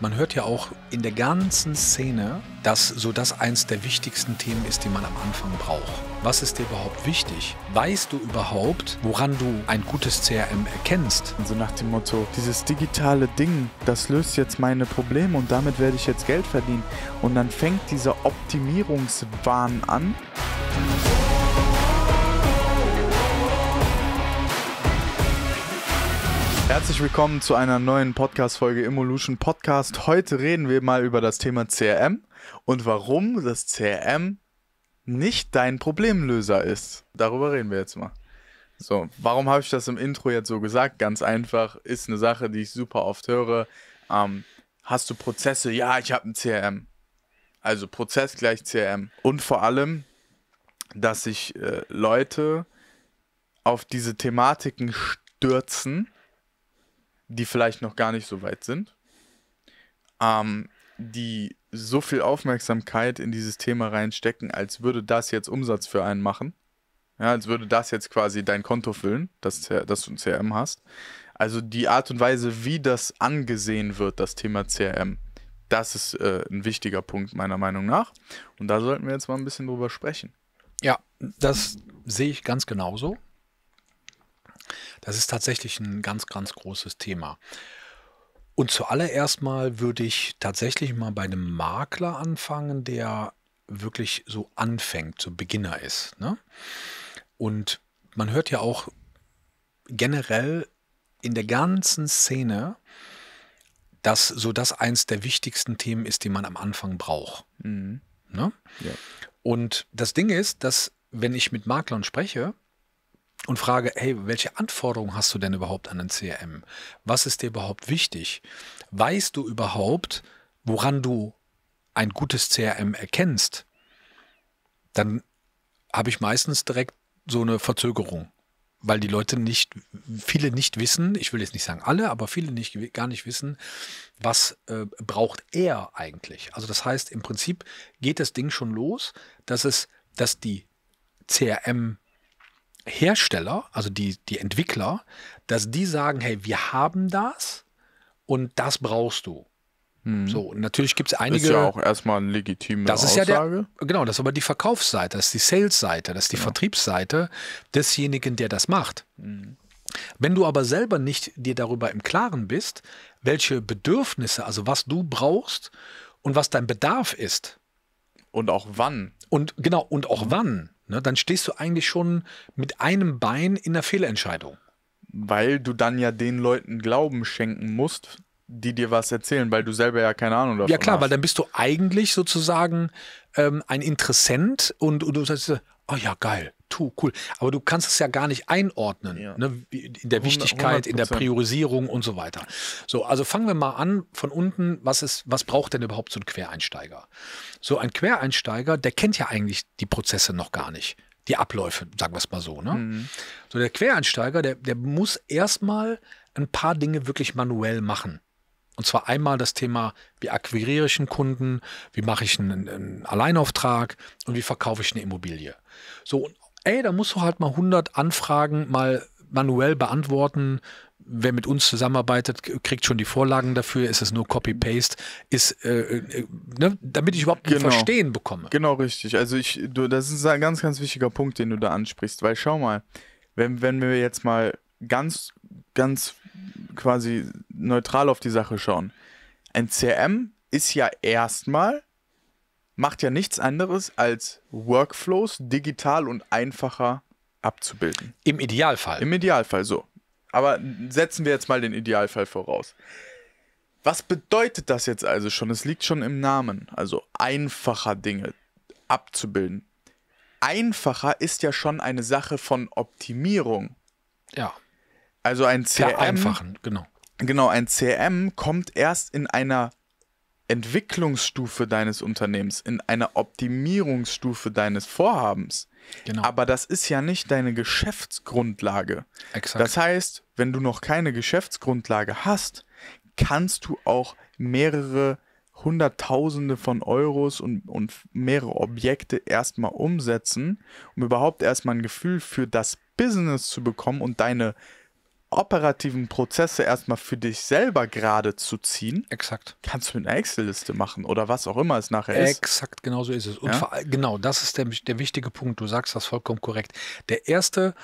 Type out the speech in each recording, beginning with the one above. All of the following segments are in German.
Man hört ja auch in der ganzen Szene, dass so das eins der wichtigsten Themen ist, die man am Anfang braucht. Was ist dir überhaupt wichtig? Weißt du überhaupt, woran du ein gutes CRM erkennst? So also nach dem Motto, dieses digitale Ding, das löst jetzt meine Probleme und damit werde ich jetzt Geld verdienen. Und dann fängt dieser Optimierungswahn an. Herzlich willkommen zu einer neuen Podcast-Folge Evolution Podcast. Heute reden wir mal über das Thema CRM und warum das CRM nicht dein Problemlöser ist. Darüber reden wir jetzt mal. So, warum habe ich das im Intro jetzt so gesagt? Ganz einfach, ist eine Sache, die ich super oft höre. Ähm, hast du Prozesse? Ja, ich habe ein CRM. Also Prozess gleich CRM. Und vor allem, dass sich äh, Leute auf diese Thematiken stürzen die vielleicht noch gar nicht so weit sind, ähm, die so viel Aufmerksamkeit in dieses Thema reinstecken, als würde das jetzt Umsatz für einen machen. Ja, als würde das jetzt quasi dein Konto füllen, das, das du ein CRM hast. Also die Art und Weise, wie das angesehen wird, das Thema CRM, das ist äh, ein wichtiger Punkt meiner Meinung nach. Und da sollten wir jetzt mal ein bisschen drüber sprechen. Ja, das sehe ich ganz genauso. Das ist tatsächlich ein ganz, ganz großes Thema. Und zuallererst mal würde ich tatsächlich mal bei einem Makler anfangen, der wirklich so anfängt, so Beginner ist. Ne? Und man hört ja auch generell in der ganzen Szene, dass so das eins der wichtigsten Themen ist, die man am Anfang braucht. Mhm. Ne? Ja. Und das Ding ist, dass wenn ich mit Maklern spreche, und frage, hey, welche Anforderungen hast du denn überhaupt an ein CRM? Was ist dir überhaupt wichtig? Weißt du überhaupt, woran du ein gutes CRM erkennst? Dann habe ich meistens direkt so eine Verzögerung, weil die Leute nicht, viele nicht wissen, ich will jetzt nicht sagen alle, aber viele nicht, gar nicht wissen, was äh, braucht er eigentlich? Also das heißt, im Prinzip geht das Ding schon los, dass es, dass die CRM Hersteller, also die, die Entwickler, dass die sagen, hey, wir haben das und das brauchst du. Mhm. So, natürlich gibt es einige. Das ist ja auch erstmal eine legitime das ist Aussage. Ja der, genau, das ist aber die Verkaufsseite, das ist die Sales-Seite, das ist die genau. Vertriebsseite desjenigen, der das macht. Hm. Wenn du aber selber nicht dir darüber im Klaren bist, welche Bedürfnisse, also was du brauchst und was dein Bedarf ist. Und auch wann. Und genau, und auch mhm. wann ne, dann stehst du eigentlich schon mit einem Bein in der Fehlentscheidung. Weil du dann ja den Leuten Glauben schenken musst, die dir was erzählen, weil du selber ja keine Ahnung davon hast. Ja klar, hast. weil dann bist du eigentlich sozusagen ähm, ein Interessent und, und, du sagst, oh ja, geil, tu, cool. Aber du kannst es ja gar nicht einordnen, ja. ne? in der Wichtigkeit, 100%. in der Priorisierung und so weiter. So, also fangen wir mal an von unten, was ist, was braucht denn überhaupt so ein Quereinsteiger? So ein Quereinsteiger, der kennt ja eigentlich die Prozesse noch gar nicht. Die Abläufe, sagen wir es mal so. Ne? Mhm. So, der Quereinsteiger, der, der muss erstmal ein paar Dinge wirklich manuell machen. Und zwar einmal das Thema, wie akquiriere ich einen Kunden, wie mache ich einen, einen Alleinauftrag und wie verkaufe ich eine Immobilie. So, ey, da musst du halt mal 100 Anfragen mal manuell beantworten. Wer mit uns zusammenarbeitet, kriegt schon die Vorlagen dafür. Ist es nur Copy-Paste? Ist, äh, äh, ne? damit ich überhaupt genau. ein Verstehen bekomme. Genau, richtig. Also, ich, du, das ist ein ganz, ganz wichtiger Punkt, den du da ansprichst, weil schau mal, wenn, wenn wir jetzt mal ganz, ganz quasi neutral auf die Sache schauen. Ein CRM ist ja erstmal, macht ja nichts anderes als Workflows digital und einfacher abzubilden. Im Idealfall. Im Idealfall so. Aber setzen wir jetzt mal den Idealfall voraus. Was bedeutet das jetzt also schon? Es liegt schon im Namen. Also einfacher Dinge abzubilden. Einfacher ist ja schon eine Sache von Optimierung. Ja. Also ein CRM. Vereinfachen, genau. Genau, ein CRM kommt erst in einer Entwicklungsstufe deines Unternehmens, in einer Optimierungsstufe deines Vorhabens. Genau. Aber das ist ja nicht deine Geschäftsgrundlage. Exakt. Das heißt, wenn du noch keine Geschäftsgrundlage hast, kannst du auch mehrere Hunderttausende von Euros und, und mehrere Objekte erstmal umsetzen, um überhaupt erstmal ein Gefühl für das Business zu bekommen und deine operativen Prozesse erstmal für dich selber gerade zu ziehen, Exakt. kannst du eine Excel-Liste machen oder was auch immer es nachher ist. Exakt, genau so ist es. Und ja? vor, genau, das ist der, der wichtige Punkt. Du sagst das vollkommen korrekt. Der erste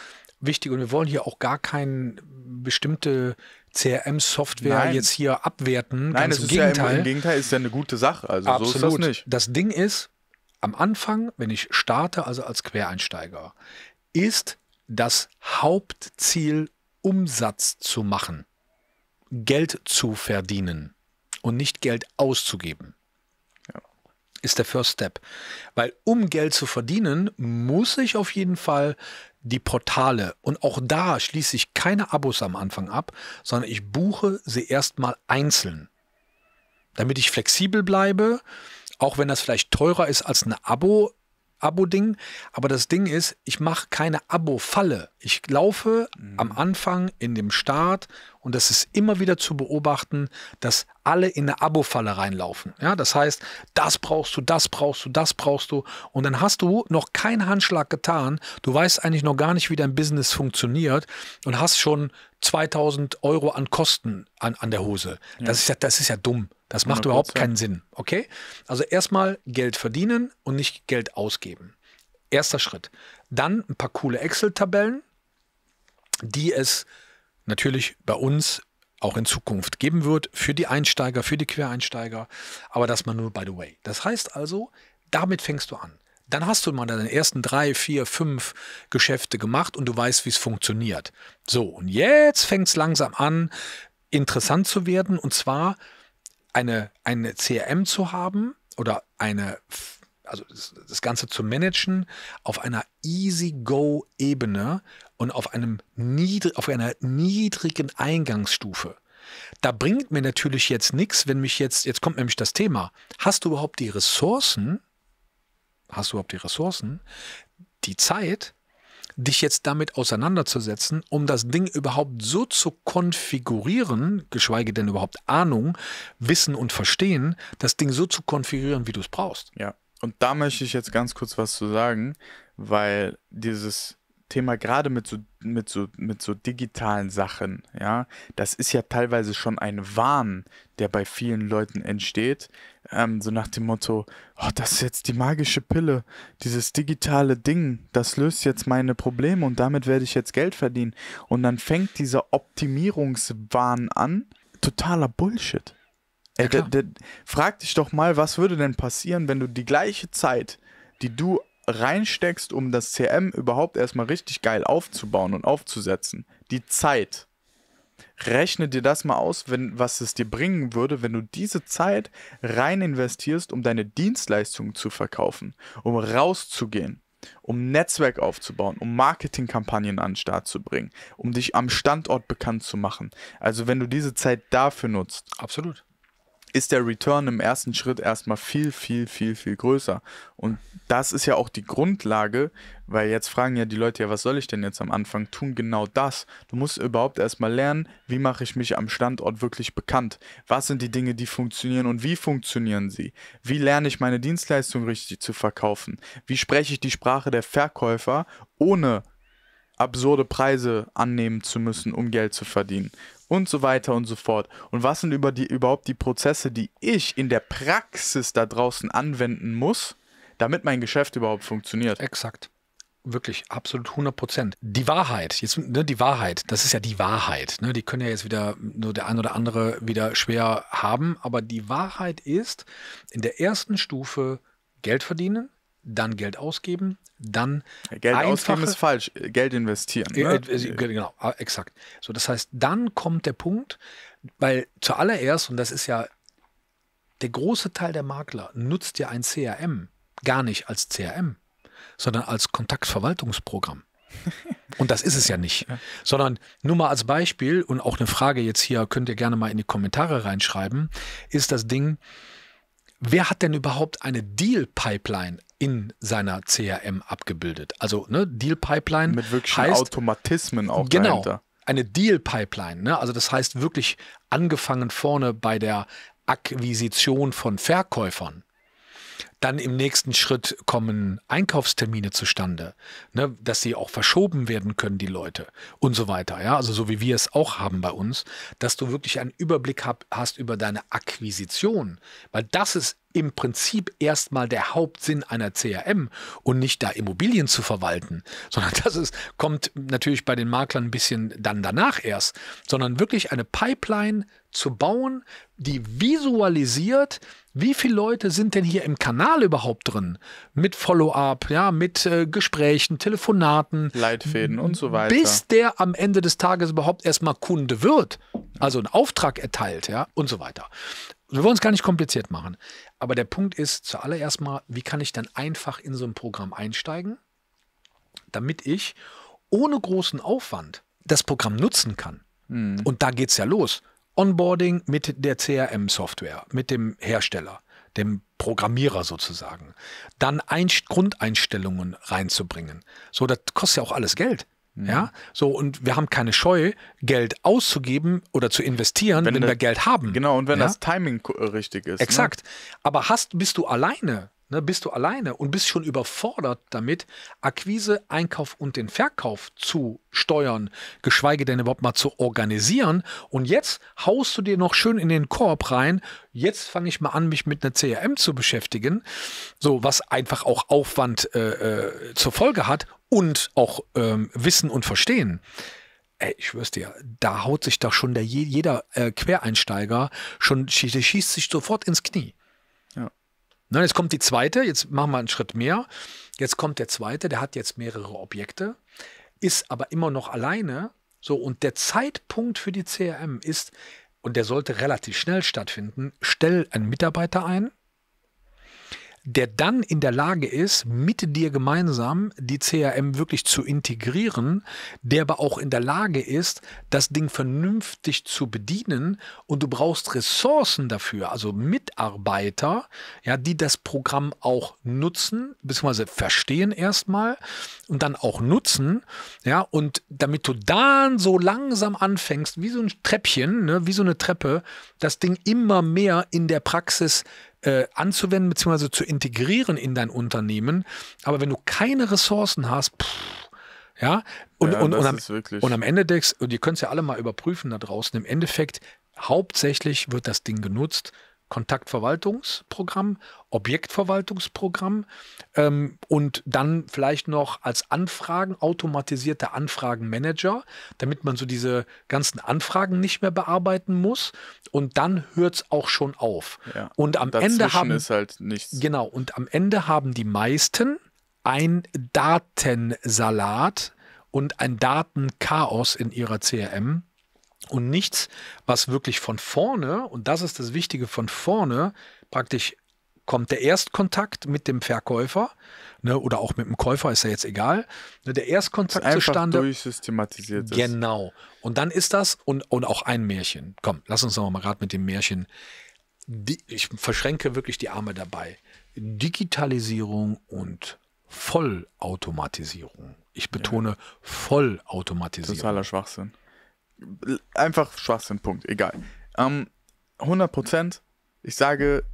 wichtige, und wir wollen hier auch gar keine bestimmte CRM-Software jetzt hier abwerten. Nein, ganz das im ist Gegenteil. Ja im, im, Gegenteil ist ja eine gute Sache. Also Absolut. so ist das nicht. Das Ding ist, am Anfang, wenn ich starte, also als Quereinsteiger, ist das Hauptziel Umsatz zu machen, Geld zu verdienen und nicht Geld auszugeben. Ja. Ist der First Step. Weil um Geld zu verdienen, muss ich auf jeden Fall die Portale und auch da schließe ich keine Abos am Anfang ab, sondern ich buche sie erstmal einzeln. Damit ich flexibel bleibe, auch wenn das vielleicht teurer ist als ein Abo, Abo-Ding. Aber das Ding ist, ich mache keine Abo-Falle. Ich laufe mhm. am Anfang in dem Start und das ist immer wieder zu beobachten, dass alle in eine Abo-Falle reinlaufen. Ja, das heißt, das brauchst du, das brauchst du, das brauchst du und dann hast du noch keinen Handschlag getan. Du weißt eigentlich noch gar nicht, wie dein Business funktioniert und hast schon 2000 Euro an Kosten an, an der Hose. Ja. Das, ist ja, das ist ja dumm. Das macht überhaupt keinen Sinn. Okay? Also erstmal Geld verdienen und nicht Geld ausgeben. Erster Schritt. Dann ein paar coole Excel-Tabellen, die es natürlich bei uns auch in Zukunft geben wird für die Einsteiger, für die Quereinsteiger, aber das mal nur by the way. Das heißt also, damit fängst du an. Dann hast du mal deine ersten drei, vier, fünf Geschäfte gemacht und du weißt, wie es funktioniert. So, und jetzt fängt es langsam an, interessant zu werden und zwar eine, eine CRM zu haben oder eine also das, das Ganze zu managen auf einer Easy-Go-Ebene und auf, einem niedrig, auf einer niedrigen Eingangsstufe. Da bringt mir natürlich jetzt nichts, wenn mich jetzt, jetzt kommt nämlich das Thema, hast du überhaupt die Ressourcen, hast du überhaupt die Ressourcen, die Zeit, dich jetzt damit auseinanderzusetzen, um das Ding überhaupt so zu konfigurieren, geschweige denn überhaupt Ahnung, Wissen und Verstehen, das Ding so zu konfigurieren, wie du es brauchst. Ja. Und da möchte ich jetzt ganz kurz was zu sagen, weil dieses Thema gerade mit so, mit so, mit so digitalen Sachen, ja, das ist ja teilweise schon ein Wahn, der bei vielen Leuten entsteht. Ähm, so nach dem Motto, oh, das ist jetzt die magische Pille, dieses digitale Ding, das löst jetzt meine Probleme und damit werde ich jetzt Geld verdienen. Und dann fängt dieser Optimierungswahn an, totaler Bullshit. Ja, klar. Der, der, frag dich doch mal, was würde denn passieren, wenn du die gleiche Zeit, die du reinsteckst, um das CM überhaupt erstmal richtig geil aufzubauen und aufzusetzen, die Zeit, rechne dir das mal aus, wenn, was es dir bringen würde, wenn du diese Zeit rein investierst, um deine Dienstleistungen zu verkaufen, um rauszugehen, um Netzwerk aufzubauen, um Marketingkampagnen an den Start zu bringen, um dich am Standort bekannt zu machen. Also wenn du diese Zeit dafür nutzt. Absolut ist der Return im ersten Schritt erstmal viel, viel, viel, viel größer. Und das ist ja auch die Grundlage, weil jetzt fragen ja die Leute ja, was soll ich denn jetzt am Anfang tun? Genau das. Du musst überhaupt erstmal lernen, wie mache ich mich am Standort wirklich bekannt? Was sind die Dinge, die funktionieren und wie funktionieren sie? Wie lerne ich meine Dienstleistung richtig zu verkaufen? Wie spreche ich die Sprache der Verkäufer, ohne absurde Preise annehmen zu müssen, um Geld zu verdienen und so weiter und so fort. Und was sind über die, überhaupt die Prozesse, die ich in der Praxis da draußen anwenden muss, damit mein Geschäft überhaupt funktioniert? Exakt. Wirklich, absolut 100 Prozent. Die Wahrheit, jetzt, ne, die Wahrheit, das ist ja die Wahrheit. Ne? Die können ja jetzt wieder nur der ein oder andere wieder schwer haben, aber die Wahrheit ist, in der ersten Stufe Geld verdienen, dann Geld ausgeben, dann Geld ausgeben ist falsch, Geld investieren. Ne? Äh, genau, ah, exakt. So, das heißt, dann kommt der Punkt, weil zuallererst und das ist ja der große Teil der Makler nutzt ja ein CRM gar nicht als CRM, sondern als Kontaktverwaltungsprogramm. Und das ist es ja nicht. Sondern nur mal als Beispiel und auch eine Frage jetzt hier, könnt ihr gerne mal in die Kommentare reinschreiben, ist das Ding, wer hat denn überhaupt eine Deal-Pipeline in seiner CRM abgebildet. Also ne, Deal Pipeline. Mit wirklich Automatismen auch genau, dahinter. Eine Deal Pipeline. Ne? Also das heißt wirklich angefangen vorne bei der Akquisition von Verkäufern dann im nächsten Schritt kommen Einkaufstermine zustande, ne, dass sie auch verschoben werden können, die Leute und so weiter. Ja? Also so wie wir es auch haben bei uns, dass du wirklich einen Überblick hab, hast über deine Akquisition, weil das ist im Prinzip erstmal der Hauptsinn einer CRM und nicht da Immobilien zu verwalten, sondern das ist, kommt natürlich bei den Maklern ein bisschen dann danach erst, sondern wirklich eine Pipeline zu bauen, die visualisiert, wie viele Leute sind denn hier im Kanal überhaupt drin? Mit Follow-up, ja, mit äh, Gesprächen, Telefonaten, Leitfäden und so weiter. Bis der am Ende des Tages überhaupt erstmal Kunde wird, also einen Auftrag erteilt, ja, und so weiter. Wir wollen es gar nicht kompliziert machen. Aber der Punkt ist zuallererst mal, wie kann ich dann einfach in so ein Programm einsteigen, damit ich ohne großen Aufwand das Programm nutzen kann. Mhm. Und da geht es ja los. Onboarding mit der CRM-Software, mit dem Hersteller, dem Programmierer sozusagen. Dann Einst Grundeinstellungen reinzubringen. So, das kostet ja auch alles Geld. Mhm. Ja, so und wir haben keine Scheu, Geld auszugeben oder zu investieren, wenn, wenn ne, wir Geld haben. Genau, und wenn ja? das Timing äh, richtig ist. Ne? Exakt. Ne? Aber hast, bist du alleine ne, bist du alleine und bist schon überfordert damit, Akquise, Einkauf und den Verkauf zu steuern, geschweige denn überhaupt mal zu organisieren. Und jetzt haust du dir noch schön in den Korb rein. Jetzt fange ich mal an, mich mit einer CRM zu beschäftigen, so was einfach auch Aufwand äh, äh, zur Folge hat und auch ähm, Wissen und Verstehen ey, ich schwör's dir, da haut sich doch schon der, jeder äh, Quereinsteiger, schon schießt, schießt sich sofort ins Knie. Nein, jetzt kommt die zweite, jetzt machen wir einen Schritt mehr. Jetzt kommt der zweite, der hat jetzt mehrere Objekte, ist aber immer noch alleine. So, und der Zeitpunkt für die CRM ist, und der sollte relativ schnell stattfinden, stell einen Mitarbeiter ein, der dann in der Lage ist, mit dir gemeinsam die CRM wirklich zu integrieren, der aber auch in der Lage ist, das Ding vernünftig zu bedienen und du brauchst Ressourcen dafür, also Mitarbeiter, ja, die das Programm auch nutzen, beziehungsweise verstehen erstmal und dann auch nutzen, ja, und damit du dann so langsam anfängst, wie so ein Treppchen, ne, wie so eine Treppe, das Ding immer mehr in der Praxis äh, anzuwenden bzw. zu integrieren in dein Unternehmen. Aber wenn du keine Ressourcen hast, pff, ja, und, ja, und, und, am, und am Ende denkst, und ihr könnt es ja alle mal überprüfen da draußen, im Endeffekt, hauptsächlich wird das Ding genutzt Kontaktverwaltungsprogramm, Objektverwaltungsprogramm ähm, und dann vielleicht noch als Anfragen, automatisierter Anfragenmanager, damit man so diese ganzen Anfragen nicht mehr bearbeiten muss. Und dann hört es auch schon auf. Ja. Und am Dazwischen Ende haben. Ist halt nichts. Genau, und am Ende haben die meisten ein Datensalat und ein Datenchaos in ihrer CRM und nichts, was wirklich von vorne, und das ist das Wichtige von vorne, praktisch kommt der Erstkontakt mit dem Verkäufer ne, oder auch mit dem Käufer, ist ja jetzt egal. Ne, der Erstkontakt einfach zustande. durchsystematisiert ist. Genau. Und dann ist das und, und auch ein Märchen. Komm, lass uns nochmal gerade mit dem Märchen. Die, ich verschränke wirklich die Arme dabei. Digitalisierung und Vollautomatisierung. Ich betone ja. Vollautomatisierung. Totaler Schwachsinn einfach Schwachsinn, Punkt, egal. Ähm, 100 Prozent. Ich sage,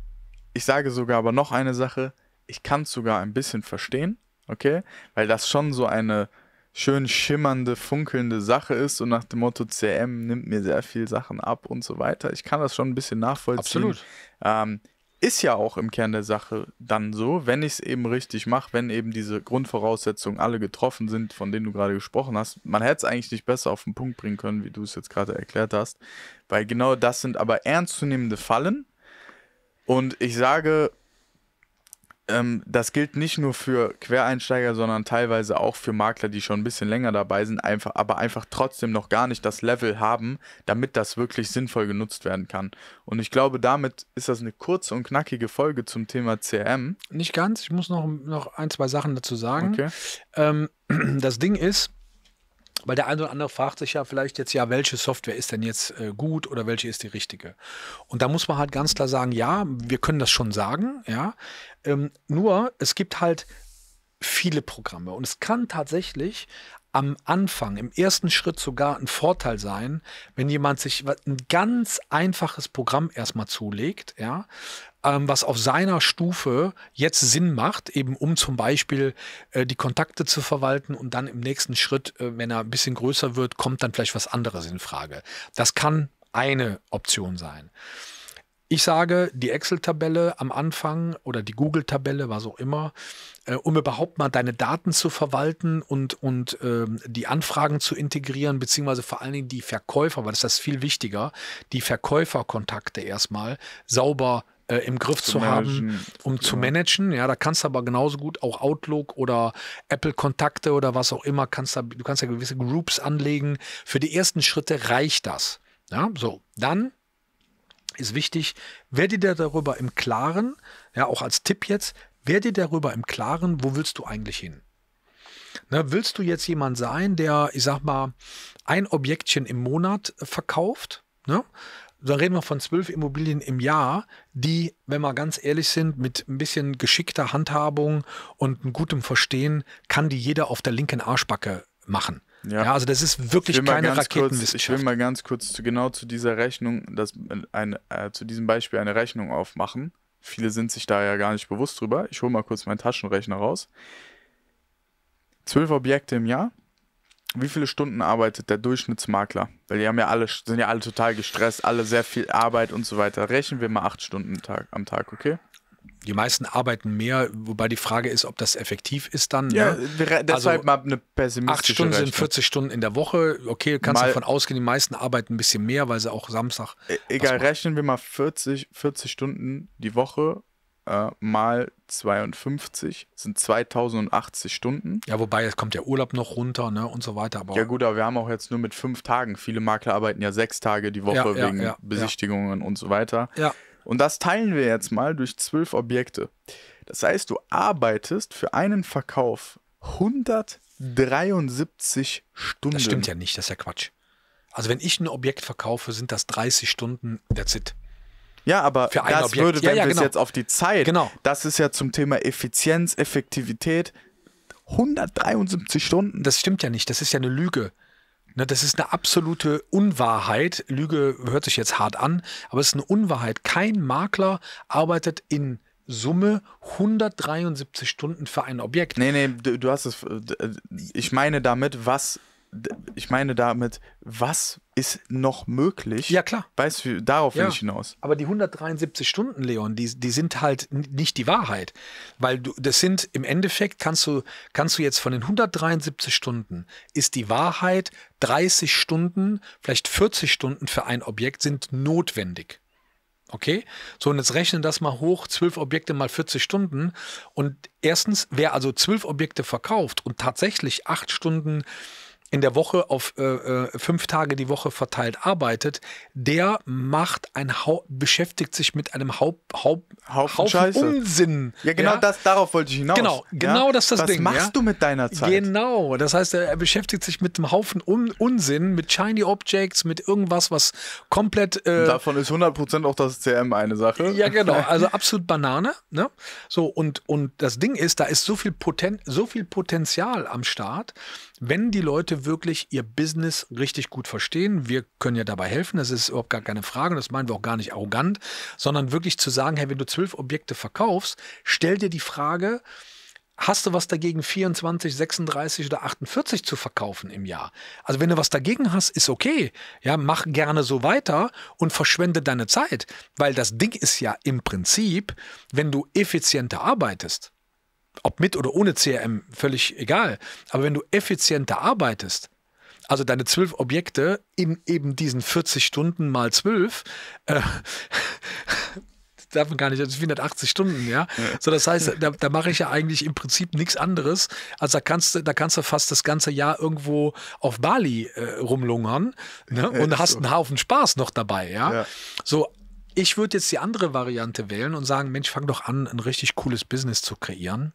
ich sage sogar aber noch eine Sache. Ich kann es sogar ein bisschen verstehen, okay? Weil das schon so eine schön schimmernde, funkelnde Sache ist und nach dem Motto CM nimmt mir sehr viel Sachen ab und so weiter. Ich kann das schon ein bisschen nachvollziehen. Absolut. Ähm, ist ja auch im Kern der Sache dann so, wenn ich es eben richtig mache, wenn eben diese Grundvoraussetzungen alle getroffen sind, von denen du gerade gesprochen hast. Man hätte es eigentlich nicht besser auf den Punkt bringen können, wie du es jetzt gerade erklärt hast, weil genau das sind aber ernstzunehmende Fallen. Und ich sage, ähm, das gilt nicht nur für Quereinsteiger, sondern teilweise auch für Makler, die schon ein bisschen länger dabei sind, einfach, aber einfach trotzdem noch gar nicht das Level haben, damit das wirklich sinnvoll genutzt werden kann. Und ich glaube, damit ist das eine kurze und knackige Folge zum Thema CRM. Nicht ganz, ich muss noch, noch ein, zwei Sachen dazu sagen. Okay. Ähm, das Ding ist, weil der eine oder andere fragt sich ja vielleicht jetzt, ja, welche Software ist denn jetzt äh, gut oder welche ist die richtige? Und da muss man halt ganz klar sagen, ja, wir können das schon sagen, ja. Ähm, nur, es gibt halt viele Programme und es kann tatsächlich am Anfang, im ersten Schritt sogar ein Vorteil sein, wenn jemand sich ein ganz einfaches Programm erstmal zulegt, ja, ähm, was auf seiner Stufe jetzt Sinn macht, eben um zum Beispiel äh, die Kontakte zu verwalten und dann im nächsten Schritt, äh, wenn er ein bisschen größer wird, kommt dann vielleicht was anderes in Frage. Das kann eine Option sein. Ich sage, die Excel-Tabelle am Anfang oder die Google-Tabelle, was auch immer, äh, um überhaupt mal deine Daten zu verwalten und, und äh, die Anfragen zu integrieren, beziehungsweise vor allen Dingen die Verkäufer, weil das ist das viel wichtiger, die Verkäuferkontakte erstmal sauber äh, im Griff zu, zu haben, um ja. zu genau. managen. Ja, da kannst du aber genauso gut auch Outlook oder Apple-Kontakte oder was auch immer, kannst da, du kannst ja gewisse Groups anlegen. Für die ersten Schritte reicht das. Ja, so, dann ist wichtig, wer dir darüber im Klaren, ja auch als Tipp jetzt, wer dir darüber im Klaren, wo willst du eigentlich hin? Ne, willst du jetzt jemand sein, der, ich sag mal, ein Objektchen im Monat verkauft? Ne? Dann reden wir von zwölf Immobilien im Jahr, die, wenn wir ganz ehrlich sind, mit ein bisschen geschickter Handhabung und gutem Verstehen, kann die jeder auf der linken Arschbacke machen. Ja. ja. also das ist wirklich keine Raketenwissenschaft. Kurz, ich will mal ganz kurz zu, genau zu dieser Rechnung, das, ein, äh, zu diesem Beispiel eine Rechnung aufmachen. Viele sind sich da ja gar nicht bewusst drüber. Ich hole mal kurz meinen Taschenrechner raus. Zwölf Objekte im Jahr. Wie viele Stunden arbeitet der Durchschnittsmakler? Weil die haben ja alle, sind ja alle total gestresst, alle sehr viel Arbeit und so weiter. Rechnen wir mal acht Stunden am Tag, okay? die meisten arbeiten mehr, wobei die Frage ist, ob das effektiv ist dann. Ja, ne? deshalb also halt mal eine pessimistische Acht Stunden Rechnung. sind 40 Stunden in der Woche. Okay, kannst mal, davon ausgehen, die meisten arbeiten ein bisschen mehr, weil sie auch Samstag. E-, egal, rechnen wir mal 40, 40 Stunden die Woche äh, mal 52 sind 2080 Stunden. Ja, wobei es kommt ja Urlaub noch runter ne, und so weiter. ja gut, aber wir haben auch jetzt nur mit fünf Tagen. Viele Makler arbeiten ja sechs Tage die Woche ja, wegen ja, Besichtigungen und so weiter. Ja. Und das teilen wir jetzt mal durch zwölf Objekte. Das heißt, du arbeitest für einen Verkauf 173 Stunden. Das stimmt ja nicht, das ist ja Quatsch. Also wenn ich ein Objekt verkaufe, sind das 30 Stunden, that's it. Ja, aber für das Objekt. würde, wenn ja, ja, wir es genau. jetzt auf die Zeit, genau. das ist ja zum Thema Effizienz, Effektivität, 173 Stunden. Das stimmt ja nicht, das ist ja eine Lüge. Ne, das ist eine absolute Unwahrheit. Lüge hört sich jetzt hart an, aber es ist eine Unwahrheit. Kein Makler arbeitet in Summe 173 Stunden für ein Objekt. Nee, nee, du, du hast es. Äh, äh, ich meine damit, was ich meine damit, was ist noch möglich? Ja, klar. Weißt du, darauf ja. will ich hinaus. Aber die 173 Stunden, Leon, die, die sind halt nicht die Wahrheit. Weil du, das sind im Endeffekt, kannst du, kannst du jetzt von den 173 Stunden, ist die Wahrheit 30 Stunden, vielleicht 40 Stunden für ein Objekt sind notwendig. Okay? So, und jetzt rechnen das mal hoch, 12 Objekte mal 40 Stunden. Und erstens, wer also 12 Objekte verkauft und tatsächlich 8 Stunden in der Woche auf äh, äh, fünf Tage die Woche verteilt arbeitet, der macht ein Hau beschäftigt sich mit einem Haupt, Haupt, Haufen, Haufen Unsinn. Ja, genau ja? das, darauf wollte ich hinaus. Genau, genau ja? das ist das Was Ding. Was machst ja? du mit deiner Zeit? Genau, das heißt, er, beschäftigt sich mit einem Haufen Un Unsinn, mit Shiny Objects, mit irgendwas, was komplett. Äh, davon ist 100% auch das CM eine Sache. Ja, genau, also absolut Banane. Ne? So, und, und das Ding ist, da ist so viel, Poten so viel Potenzial am Start wenn die Leute wirklich ihr Business richtig gut verstehen, wir können ja dabei helfen, das ist überhaupt gar keine Frage, das meinen wir auch gar nicht arrogant, sondern wirklich zu sagen, hey, wenn du zwölf Objekte verkaufst, stell dir die Frage, hast du was dagegen, 24, 36 oder 48 zu verkaufen im Jahr? Also wenn du was dagegen hast, ist okay. Ja, mach gerne so weiter und verschwende deine Zeit, weil das Ding ist ja im Prinzip, wenn du effizienter arbeitest, ob mit oder ohne CRM, völlig egal. Aber wenn du effizienter arbeitest, also deine zwölf Objekte in eben diesen 40 Stunden mal zwölf, äh, darf man gar nicht, das sind 480 Stunden, ja. So, das heißt, da, da mache ich ja eigentlich im Prinzip nichts anderes. Also da kannst du, da kannst du fast das ganze Jahr irgendwo auf Bali äh, rumlungern ne? und hast einen Haufen Spaß noch dabei, ja. ja. So, ich würde jetzt die andere Variante wählen und sagen, Mensch, fang doch an, ein richtig cooles Business zu kreieren.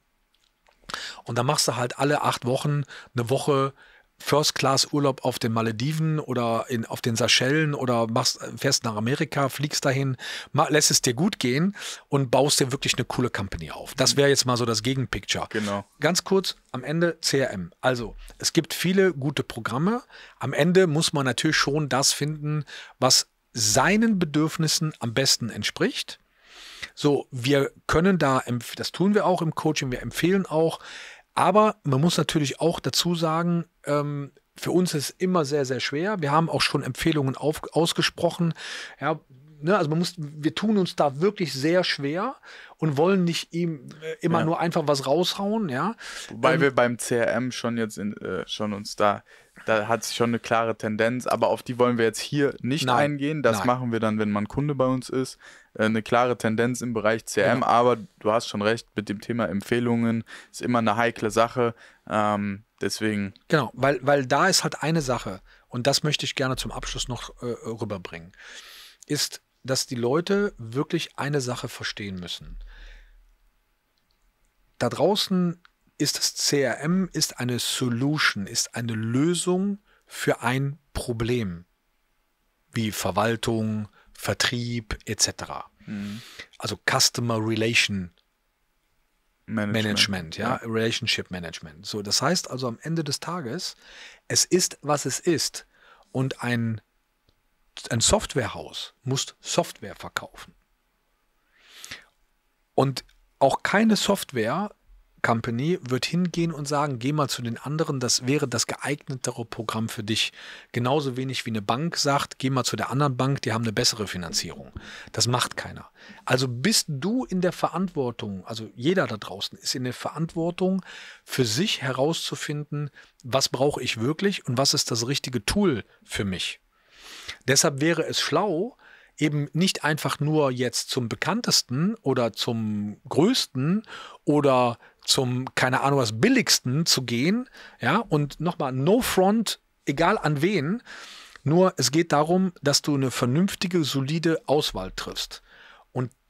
Und dann machst du halt alle acht Wochen eine Woche First-Class-Urlaub auf den Malediven oder in, auf den Seychellen oder machst, äh, fährst nach Amerika, fliegst dahin, mach, lässt es dir gut gehen und baust dir wirklich eine coole Company auf. Das mhm. wäre jetzt mal so das Gegenpicture. Genau. Ganz kurz am Ende CRM. Also, es gibt viele gute Programme. Am Ende muss man natürlich schon das finden, was seinen Bedürfnissen am besten entspricht. So, wir können da, das tun wir auch im Coaching, wir empfehlen auch, aber man muss natürlich auch dazu sagen, ähm, für uns ist es immer sehr, sehr schwer. Wir haben auch schon Empfehlungen auf, ausgesprochen. Ja, ne, also man muss, wir tun uns da wirklich sehr schwer und wollen nicht ihm äh, immer ja. nur einfach was raushauen, ja. Wobei ähm, wir beim CRM schon jetzt in, äh, schon uns da da hat es schon eine klare Tendenz, aber auf die wollen wir jetzt hier nicht nein, eingehen. Das nein. machen wir dann, wenn man Kunde bei uns ist. Äh, eine klare Tendenz im Bereich CRM, ja. aber du hast schon recht, mit dem Thema Empfehlungen ist immer eine heikle Sache. Ähm, deswegen. Genau, weil, weil da ist halt eine Sache, und das möchte ich gerne zum Abschluss noch äh, rüberbringen, ist, dass die Leute wirklich eine Sache verstehen müssen. Da draußen ist das CRM ist eine Solution, ist eine Lösung für ein Problem wie Verwaltung, Vertrieb etc. Mhm. Also Customer Relation Management, Management ja? ja, Relationship Management. So, das heißt also am Ende des Tages, es ist, was es ist. Und ein, ein Softwarehaus muss Software verkaufen. Und auch keine Software Company wird hingehen und sagen, geh mal zu den anderen, das wäre das geeignetere Programm für dich. Genauso wenig wie eine Bank sagt, geh mal zu der anderen Bank, die haben eine bessere Finanzierung. Das macht keiner. Also bist du in der Verantwortung, also jeder da draußen ist in der Verantwortung, für sich herauszufinden, was brauche ich wirklich und was ist das richtige Tool für mich. Deshalb wäre es schlau, eben nicht einfach nur jetzt zum bekanntesten oder zum größten oder zum, keine Ahnung, was billigsten zu gehen. Ja, und nochmal, no front, egal an wen. Nur es geht darum, dass du eine vernünftige, solide Auswahl triffst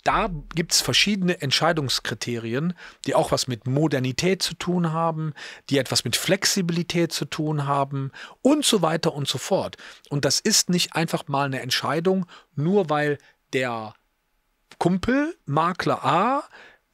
da gibt es verschiedene Entscheidungskriterien, die auch was mit Modernität zu tun haben, die etwas mit Flexibilität zu tun haben und so weiter und so fort. Und das ist nicht einfach mal eine Entscheidung, nur weil der Kumpel Makler A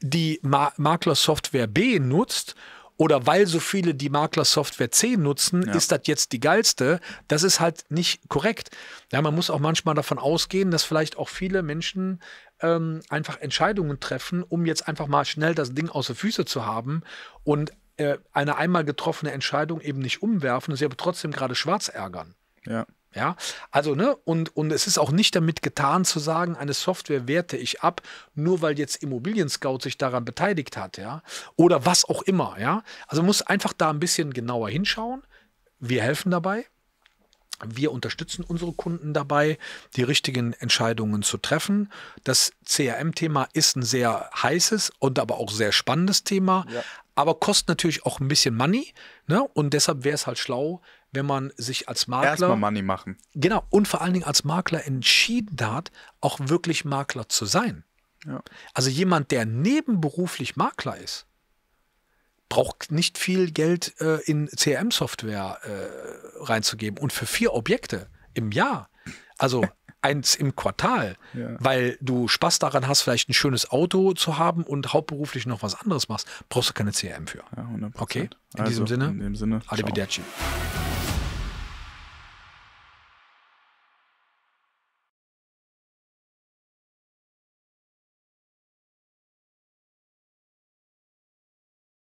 die Ma Maklersoftware B nutzt oder weil so viele die Maklersoftware C nutzen, ja. ist das jetzt die geilste. Das ist halt nicht korrekt. Ja, man muss auch manchmal davon ausgehen, dass vielleicht auch viele Menschen ähm, einfach Entscheidungen treffen, um jetzt einfach mal schnell das Ding außer Füße zu haben und äh, eine einmal getroffene Entscheidung eben nicht umwerfen und sie aber trotzdem gerade schwarz ärgern. Ja. Ja, also, ne, und, und es ist auch nicht damit getan zu sagen, eine Software werte ich ab, nur weil jetzt Immobilien Scout sich daran beteiligt hat, ja, oder was auch immer, ja. Also man muss einfach da ein bisschen genauer hinschauen. Wir helfen dabei, wir unterstützen unsere Kunden dabei, die richtigen Entscheidungen zu treffen. Das CRM-Thema ist ein sehr heißes und aber auch sehr spannendes Thema, ja. aber kostet natürlich auch ein bisschen Money. Ne? Und deshalb wäre es halt schlau, wenn man sich als Makler. Erstmal Money machen. Genau. Und vor allen Dingen als Makler entschieden hat, auch wirklich Makler zu sein. Ja. Also jemand, der nebenberuflich Makler ist, braucht nicht viel Geld äh, in CRM-Software äh, reinzugeben und für vier Objekte im Jahr. Also eins im Quartal, ja. weil du Spaß daran hast, vielleicht ein schönes Auto zu haben und hauptberuflich noch was anderes machst, brauchst du keine CRM für. Ja, okay, in also, diesem Sinne, in dem Sinne Ciao.